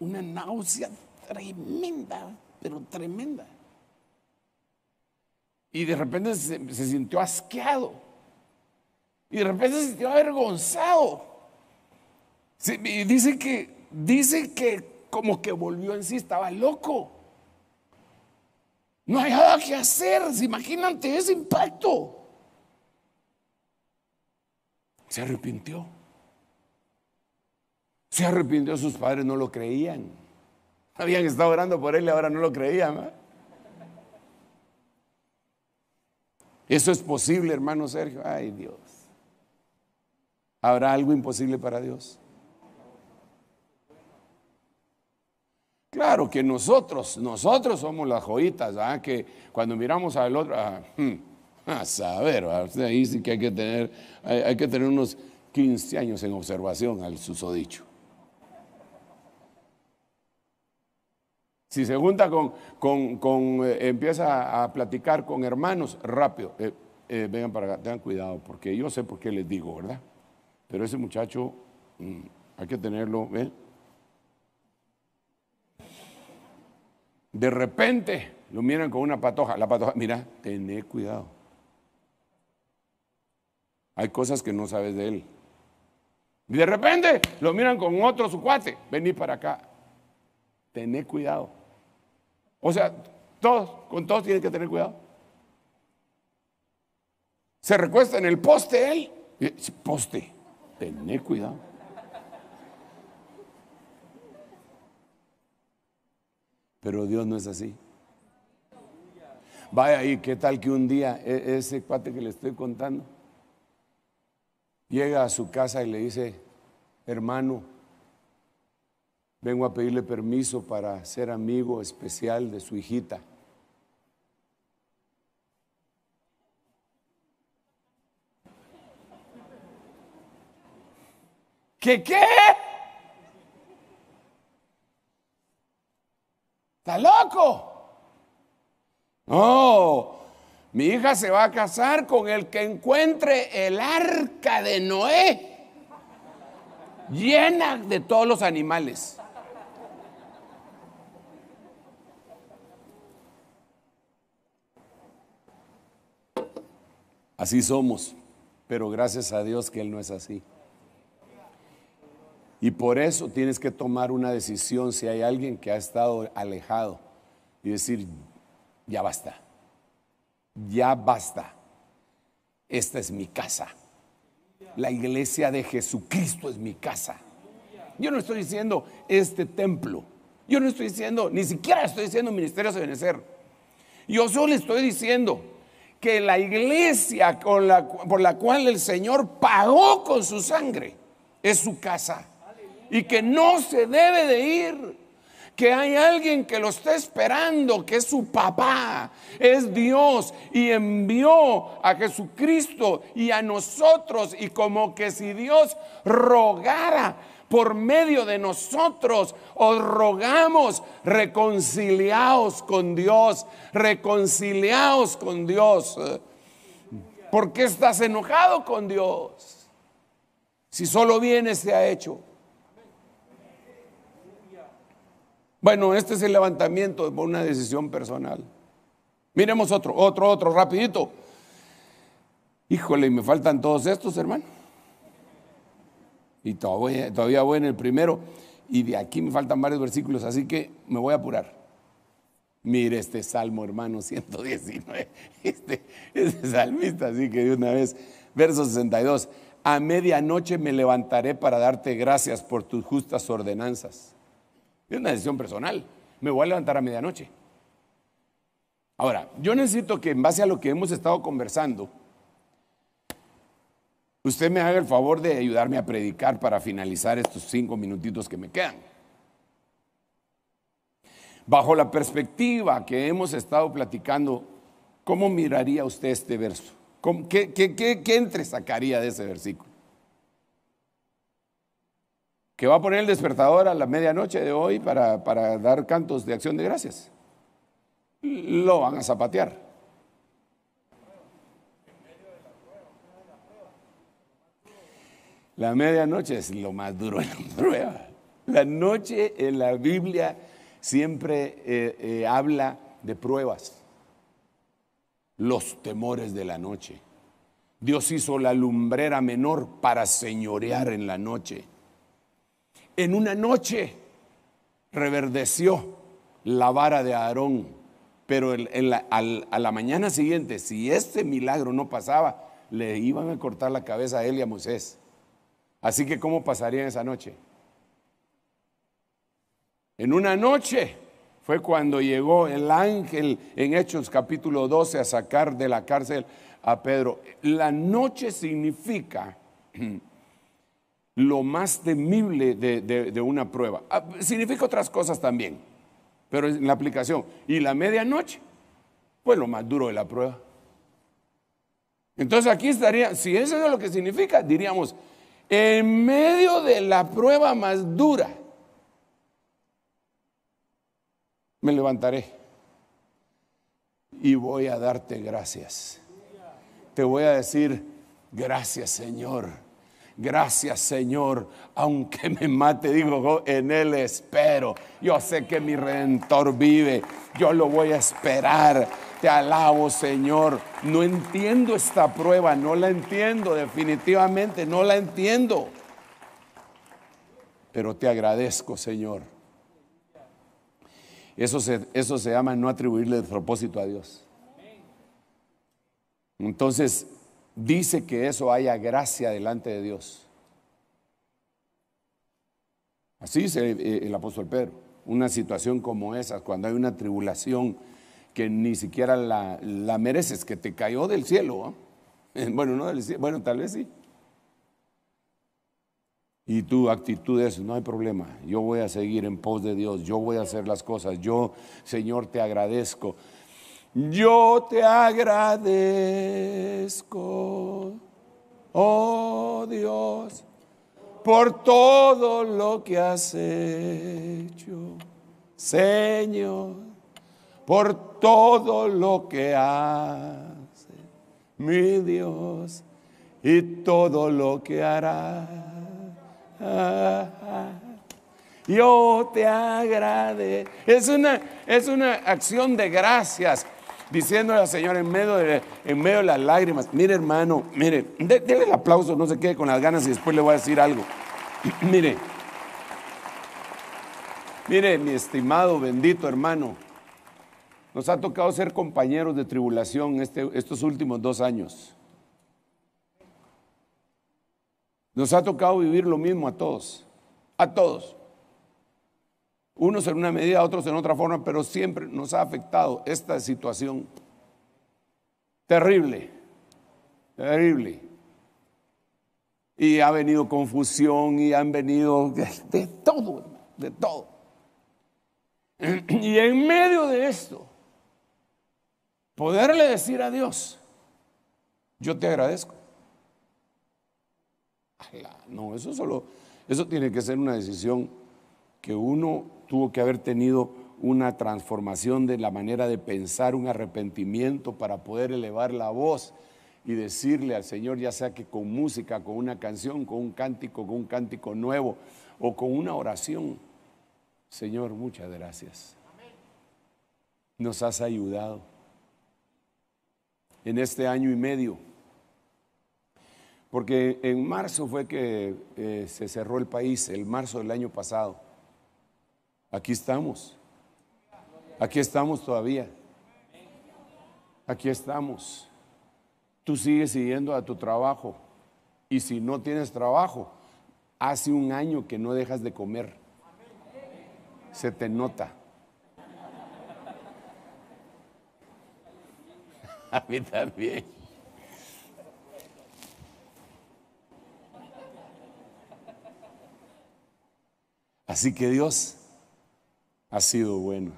una náusea tremenda, pero tremenda. Y de repente se, sintió asqueado. Y de repente se sintió avergonzado. y dice que, dice que como que volvió en sí, estaba loco. No hay nada que hacer, se ese impacto. Se arrepintió. Se arrepintió, sus padres no lo creían. Habían estado orando por él y ahora no lo creían. Eso es posible, hermano Sergio. Ay, Dios. ¿Habrá algo imposible para Dios? Claro que nosotros, nosotros somos las joyitas, ¿ah? que cuando miramos al otro, ah, hmm, a saber, ahí sí que hay que tener, hay, que tener unos 15 años en observación al susodicho. Si se junta con, con, eh, empieza a platicar con hermanos, rápido, eh, eh, vengan para acá, tengan cuidado, porque yo sé por qué les digo, ¿verdad? Pero ese muchacho mm, hay que tenerlo, ¿ven? De repente lo miran con una patoja, la patoja, mira, tené cuidado. Hay cosas que no sabes de él. Y de repente lo miran con otro su cuate, vení para acá, tené cuidado. O sea, todos, con todos tienen que tener cuidado. Se recuesta en el poste él. Poste, tener cuidado. Pero Dios no es así. Vaya, y qué tal que un día e, ese cuate que le estoy contando llega a su casa y le dice, hermano, vengo a pedirle permiso para ser amigo especial de su hijita. ¿Qué qué? ¿Está loco? No, mi hija se va a casar con el que encuentre el arca de Noé llena de todos los animales. Así somos, pero gracias a Dios que Él no es así. Y por eso tienes que tomar una decisión si hay alguien que ha estado alejado y decir, ya basta, ya basta, esta es mi casa, la iglesia de Jesucristo es mi casa. Yo no estoy diciendo este templo, yo no estoy diciendo, ni siquiera estoy diciendo ministerios de benecer, yo solo estoy diciendo que la iglesia por la cual el Señor pagó con su sangre es su casa. Y que no se debe de ir que hay alguien que lo está esperando, que es su papá, es Dios, y envió a Jesucristo y a nosotros, y como que si Dios rogara por medio de nosotros os rogamos, reconciliaos con Dios, reconciliaos con Dios. ¿Por qué estás enojado con Dios? Si solo viene se ha hecho. Bueno, este es el levantamiento por una decisión personal. Miremos otro, otro, otro, rapidito. Híjole, me faltan todos estos, hermano y todavía, voy en el primero y de aquí me faltan varios versículos, así que me voy a apurar. Mire este salmo, hermano, 119. [laughs] Este, este salmista, así que de una vez, verso 62. A medianoche me levantaré para darte gracias por tus justas ordenanzas. Es una decisión personal. Me voy a levantar a medianoche. Ahora, yo necesito que en base a lo que hemos estado conversando, usted me haga el favor de ayudarme a predicar para finalizar estos cinco minutitos que me quedan. Bajo la perspectiva que hemos estado platicando, ¿cómo miraría usted este verso? ¿Qué, qué, entre sacaría de ese versículo? que va a poner el despertador a la medianoche de hoy para, dar cantos de acción de gracias. Lo van a zapatear. La medianoche es lo más duro en la [laughs] prueba. La noche en la Biblia siempre eh, eh, habla de pruebas, los temores de la noche. Dios hizo la lumbrera menor para señorear en la noche. En una noche reverdeció la vara de Aarón, pero a la mañana siguiente, si este milagro no pasaba, le iban a cortar la cabeza a él y a Moisés. Así que ¿cómo pasaría esa noche? En una noche fue cuando llegó el ángel en Hechos capítulo 12 a sacar de la cárcel a Pedro. La noche significa [clears throat] lo más temible de, una prueba. Ah, significa otras cosas también, pero en la aplicación. Y la medianoche, pues lo más duro de la prueba. Entonces aquí estaría, si eso es lo que significa, diríamos, en medio de la prueba más dura, me levantaré y voy a darte gracias. Te voy a decir, gracias Señor, gracias Señor, aunque me mate, digo, oh, en Él espero. Yo sé que mi redentor vive, yo lo voy a esperar te alabo, Señor. No entiendo esta prueba, no la entiendo, definitivamente, no la entiendo. Pero te agradezco, Señor. Eso se, eso se llama no atribuirle propósito a Dios. Entonces, dice que eso haya gracia delante de Dios. Así dice eh, el apóstol Pedro. Una situación como esa, cuando hay una tribulación que ni siquiera la, mereces, que te cayó del cielo. ¿eh? [laughs] Bueno, del cielo, bueno, tal vez sí. Y tu actitud es, no hay problema, yo voy a seguir en pos de Dios, yo voy a hacer las cosas, yo, Señor, te agradezco. Yo te agradezco, oh Dios, por todo lo que has hecho, Señor por todo lo que hace, mi Dios, y todo lo que hará. Yo te agrade Es una, es una acción de gracias, Diciendo al Señor en medio de, en medio de las lágrimas, mire hermano, mire, Dele el aplauso, no se quede con las ganas y después le voy a decir algo. [clears throat] mire, mire mi estimado, bendito hermano. Nos ha tocado ser compañeros de tribulación este, estos últimos dos años. Nos ha tocado vivir lo mismo a todos, a todos. Unos en una medida, otros en otra forma, pero siempre nos ha afectado esta situación. Terrible, terrible. Y ha venido confusión y han venido de todo, de todo. [clears throat] Y en medio de esto, Poderle decir a Dios, yo te agradezco. no, eso solo, eso tiene que ser una decisión que uno tuvo que haber tenido una transformación de la manera de pensar, un arrepentimiento para poder elevar la voz y decirle al Señor, ya sea que con música, con una canción, con un cántico, con un cántico nuevo o con una oración, Señor, muchas gracias. Nos has ayudado en este año y medio. Porque en marzo fue que eh, se cerró el país, el marzo del año pasado. Aquí estamos. Aquí estamos todavía. Aquí estamos. Tú sigues siguiendo a tu trabajo. Y si no tienes trabajo, hace un año que no dejas de comer. Se te nota. A mí también. Así que Dios ha sido bueno.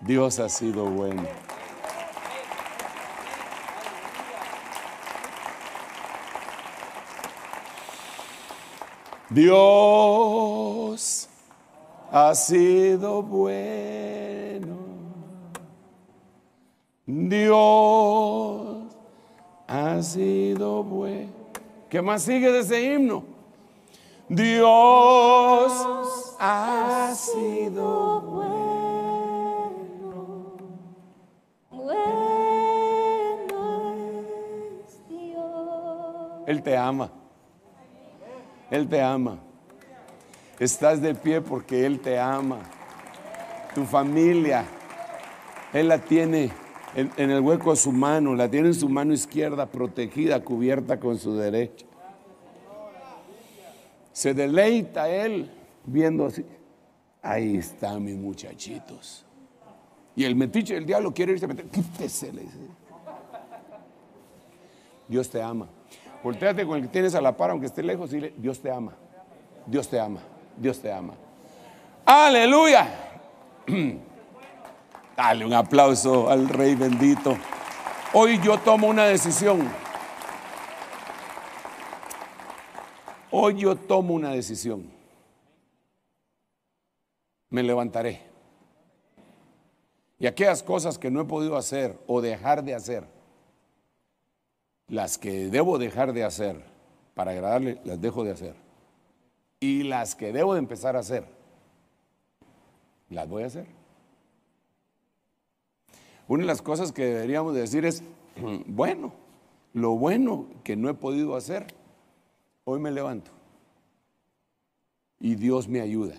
Dios ha sido bueno. Dios ha sido bueno. Dios ha sido bueno. ¿Qué más sigue de ese himno? Dios ha sido bueno. Bueno Dios. Él te ama. Él te ama. Estás de pie porque Él te ama. Tu familia, Él la tiene en, el hueco de su mano, la tiene en su mano izquierda protegida, cubierta con su derecha. Se deleita él viendo así. Ahí está, mis muchachitos. Y el metiche del diablo quiere irse a meter. Dios te ama. Volteate con el que tienes a la par, aunque esté lejos, y Dios te ama. Dios te ama. Dios te ama. Aleluya. [clears throat] Dale un aplauso al Rey bendito. Hoy yo tomo una decisión. Hoy yo tomo una decisión. Me levantaré. Y aquellas cosas que no he podido hacer o dejar de hacer, las que debo dejar de hacer para agradarle, las dejo de hacer. Y las que debo de empezar a hacer, las voy a hacer una de las cosas que deberíamos decir es, [clears throat] bueno, lo bueno que no he podido hacer, hoy me levanto y Dios me ayuda.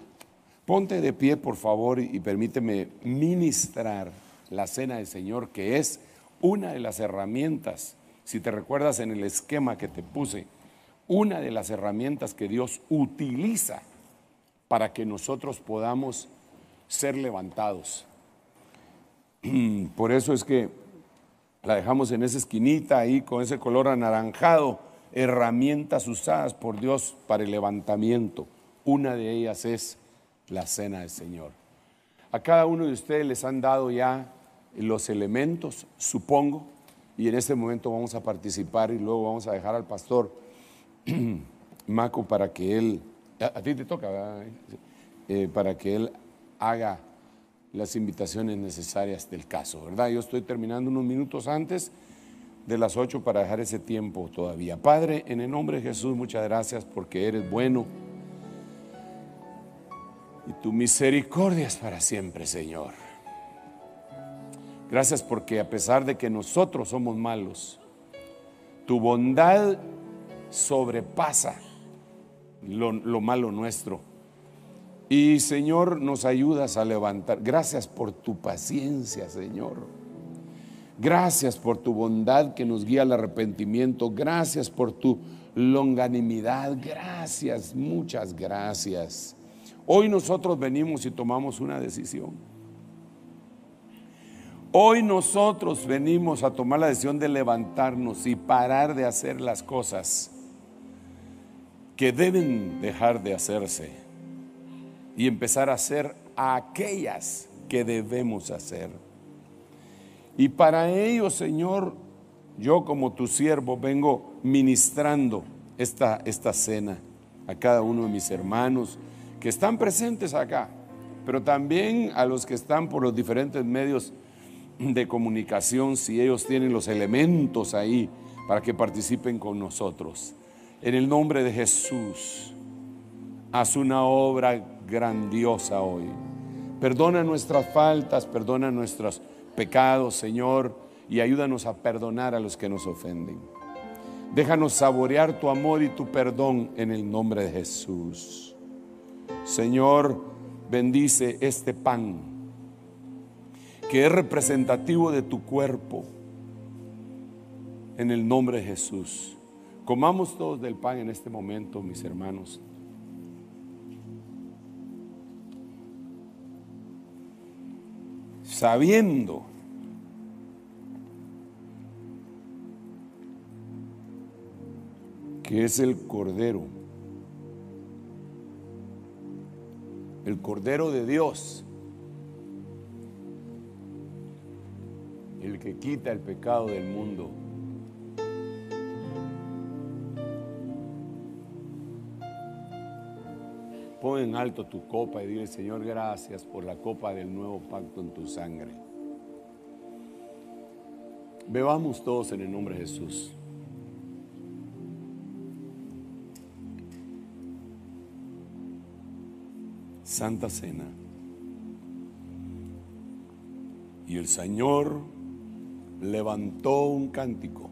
Ponte de pie, por favor, y permíteme ministrar la cena del Señor, que es una de las herramientas, si te recuerdas en el esquema que te puse, una de las herramientas que Dios utiliza para que nosotros podamos ser levantados. [clears throat] Por eso es que la dejamos en esa esquinita ahí con ese color anaranjado, herramientas usadas por Dios para el levantamiento. Una de ellas es la cena del Señor. A cada uno de ustedes les han dado ya los elementos, supongo, y en este momento vamos a participar y luego vamos a dejar al pastor [clears throat] Maco para que él, a, ti te toca, eh, para que él haga las invitaciones necesarias del caso, ¿verdad? Yo estoy terminando unos minutos antes de las 8 para dejar ese tiempo todavía. Padre, en el nombre de Jesús, muchas gracias porque eres bueno y tu misericordia es para siempre, Señor. Gracias porque a pesar de que nosotros somos malos, tu bondad sobrepasa lo, lo malo nuestro y Señor, nos ayudas a levantar. Gracias por tu paciencia, Señor. Gracias por tu bondad que nos guía al arrepentimiento. Gracias por tu longanimidad. Gracias, muchas gracias. Hoy nosotros venimos y tomamos una decisión. Hoy nosotros venimos a tomar la decisión de levantarnos y parar de hacer las cosas que deben dejar de hacerse y empezar a hacer aquellas que debemos hacer. Y para ello, Señor, yo como tu siervo vengo ministrando esta, esta cena a cada uno de mis hermanos que están presentes acá, pero también a los que están por los diferentes medios de comunicación, si ellos tienen los elementos ahí para que participen con nosotros. En el nombre de Jesús, haz una obra grandiosa hoy. Perdona nuestras faltas, perdona nuestros pecados, Señor, y ayúdanos a perdonar a los que nos ofenden. Déjanos saborear tu amor y tu perdón en el nombre de Jesús. Señor, bendice este pan que es representativo de tu cuerpo en el nombre de Jesús. Comamos todos del pan en este momento, mis hermanos. sabiendo que es el Cordero, el Cordero de Dios, el que quita el pecado del mundo. Pon en alto tu copa y dile, Señor, gracias por la copa del nuevo pacto en tu sangre. Bebamos todos en el nombre de Jesús. Santa Cena. Y el Señor levantó un cántico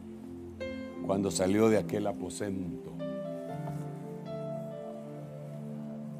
cuando salió de aquel aposento.